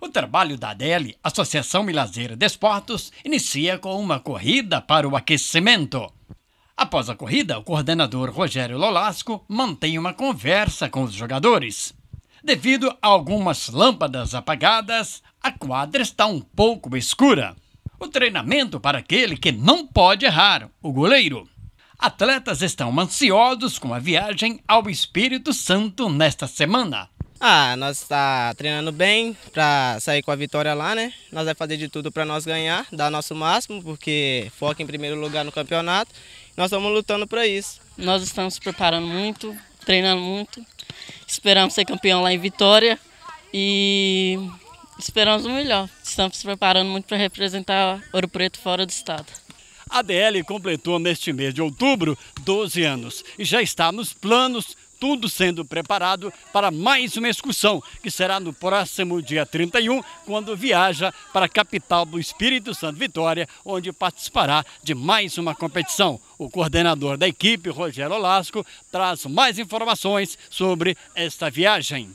O trabalho da ADELE, Associação Milazeira de inicia com uma corrida para o aquecimento. Após a corrida, o coordenador Rogério Lolasco mantém uma conversa com os jogadores. Devido a algumas lâmpadas apagadas, a quadra está um pouco escura. O treinamento para aquele que não pode errar, o goleiro. Atletas estão ansiosos com a viagem ao Espírito Santo nesta semana. Ah, nós está treinando bem para sair com a vitória lá, né? Nós vai fazer de tudo para nós ganhar, dar nosso máximo, porque foca em primeiro lugar no campeonato. Nós estamos lutando para isso. Nós estamos preparando muito, treinando muito. Esperamos ser campeão lá em Vitória e esperamos o melhor. Estamos preparando muito para representar Ouro Preto fora do estado. A DL completou neste mês de outubro 12 anos e já está nos planos tudo sendo preparado para mais uma excursão, que será no próximo dia 31, quando viaja para a capital do Espírito Santo, Vitória, onde participará de mais uma competição. O coordenador da equipe, Rogério Olasco, traz mais informações sobre esta viagem.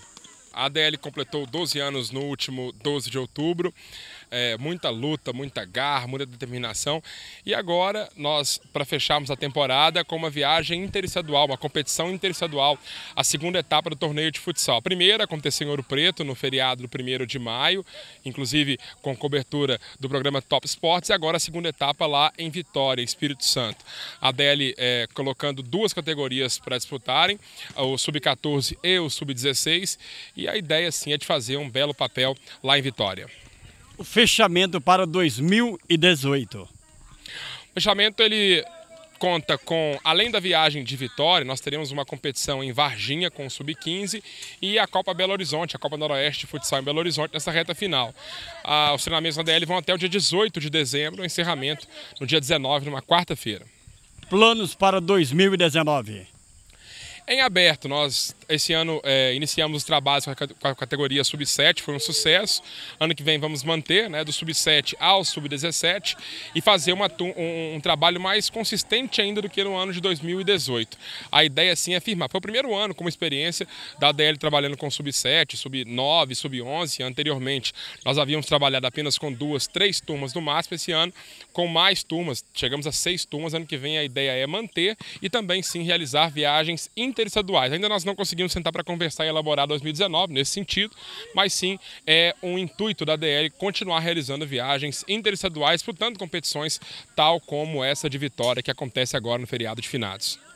A ADL completou 12 anos no último 12 de outubro é, muita luta, muita garra, muita determinação. E agora nós, para fecharmos a temporada, com uma viagem interestadual, uma competição interestadual, a segunda etapa do torneio de futsal. A primeira aconteceu em Ouro Preto, no feriado do 1 de maio, inclusive com cobertura do programa Top Sports, e agora a segunda etapa lá em Vitória, Espírito Santo. A DL é, colocando duas categorias para disputarem, o Sub-14 e o Sub-16, e a ideia sim é de fazer um belo papel lá em Vitória o fechamento para 2018? O fechamento ele conta com, além da viagem de Vitória, nós teremos uma competição em Varginha com o Sub-15 e a Copa Belo Horizonte, a Copa Noroeste de Futsal em Belo Horizonte, nessa reta final. Ah, os treinamentos da DL vão até o dia 18 de dezembro, o encerramento no dia 19, numa quarta-feira. Planos para 2019? Em aberto, nós esse ano é, iniciamos os trabalhos com a, com a categoria sub-7, foi um sucesso. Ano que vem vamos manter, né, do sub-7 ao sub-17 e fazer uma, um, um, trabalho mais consistente ainda do que no ano de 2018. A ideia, sim, é firmar. Foi o primeiro ano como experiência da DL trabalhando com sub-7, sub-9, sub-11. Anteriormente, nós havíamos trabalhado apenas com duas, três turmas no máximo. Esse ano, com mais turmas, chegamos a seis turmas. Ano que vem a ideia é manter e também, sim, realizar viagens interestaduais. Ainda nós não conseguimos sentar para conversar e elaborar 2019 nesse sentido, mas sim é um intuito da DL continuar realizando viagens interestaduais, portanto competições tal como essa de Vitória que acontece agora no feriado de finados.